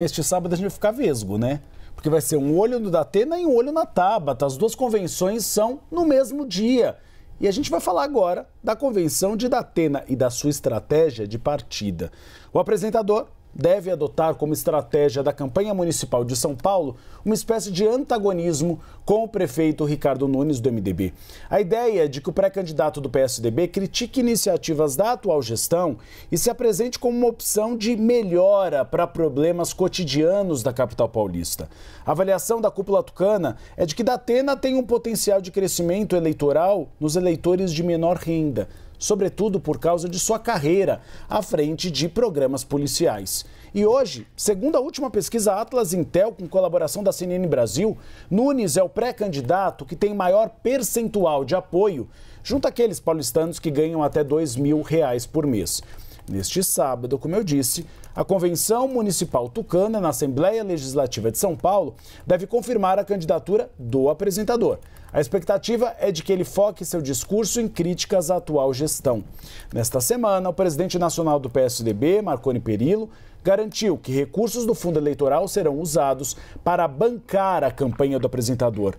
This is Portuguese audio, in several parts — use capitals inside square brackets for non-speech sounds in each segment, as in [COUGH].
Este sábado a gente vai ficar vesgo, né? Porque vai ser um olho no Datena e um olho na Tabata. As duas convenções são no mesmo dia. E a gente vai falar agora da convenção de Datena e da sua estratégia de partida. O apresentador deve adotar como estratégia da campanha municipal de São Paulo uma espécie de antagonismo com o prefeito Ricardo Nunes do MDB. A ideia é de que o pré-candidato do PSDB critique iniciativas da atual gestão e se apresente como uma opção de melhora para problemas cotidianos da capital paulista. A avaliação da cúpula tucana é de que Datena tem um potencial de crescimento eleitoral nos eleitores de menor renda sobretudo por causa de sua carreira à frente de programas policiais. E hoje, segundo a última pesquisa Atlas Intel, com colaboração da CNN Brasil, Nunes é o pré-candidato que tem maior percentual de apoio junto àqueles paulistanos que ganham até R$ 2 mil reais por mês. Neste sábado, como eu disse, a Convenção Municipal Tucana, na Assembleia Legislativa de São Paulo, deve confirmar a candidatura do apresentador. A expectativa é de que ele foque seu discurso em críticas à atual gestão. Nesta semana, o presidente nacional do PSDB, Marconi Perillo, garantiu que recursos do fundo eleitoral serão usados para bancar a campanha do apresentador.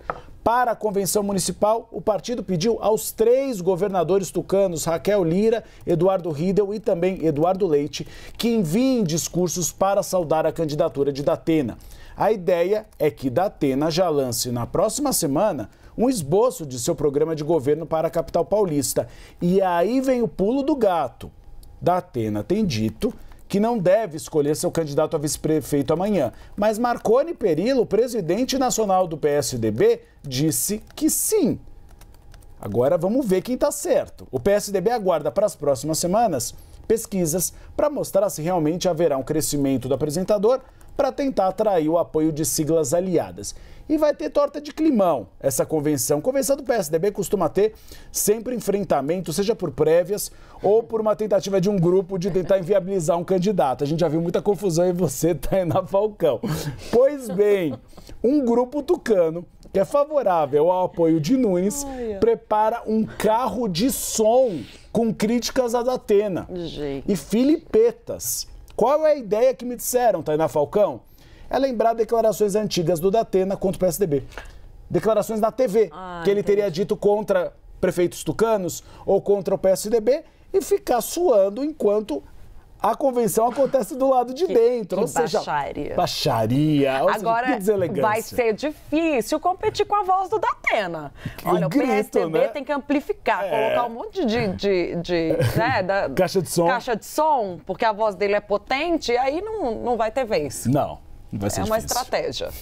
Para a convenção municipal, o partido pediu aos três governadores tucanos, Raquel Lira, Eduardo Riedel e também Eduardo Leite, que enviem discursos para saudar a candidatura de Datena. A ideia é que Datena já lance na próxima semana um esboço de seu programa de governo para a capital paulista. E aí vem o pulo do gato. Datena tem dito que não deve escolher seu candidato a vice-prefeito amanhã. Mas Marconi Perillo, presidente nacional do PSDB, disse que sim. Agora vamos ver quem está certo. O PSDB aguarda para as próximas semanas pesquisas para mostrar se realmente haverá um crescimento do apresentador para tentar atrair o apoio de siglas aliadas. E vai ter torta de climão essa convenção. Convenção do PSDB costuma ter sempre enfrentamento, seja por prévias ou por uma tentativa de um grupo de tentar inviabilizar um candidato. A gente já viu muita confusão e você está [LAUGHS] aí na Falcão. Pois bem, um grupo tucano que é favorável ao apoio de Nunes, Ai, prepara um carro de som com críticas à Datena Gente. e filipetas qual é a ideia que me disseram, Tainá Falcão? É lembrar declarações antigas do Datena contra o PSDB. Declarações na TV, ah, que ele entendi. teria dito contra prefeitos tucanos ou contra o PSDB e ficar suando enquanto a convenção acontece do lado de que, dentro. Que ou seja, baixaria. Baixaria. Ou Agora, seja, vai ser difícil competir com a voz do Datena. Olha, o, grito, o PSDB né? tem que amplificar, é. colocar um monte de... de, de né, [LAUGHS] da, caixa de som. Caixa de som, porque a voz dele é potente, aí não, não vai ter vez. Não, não vai ser É difícil. uma estratégia. [LAUGHS]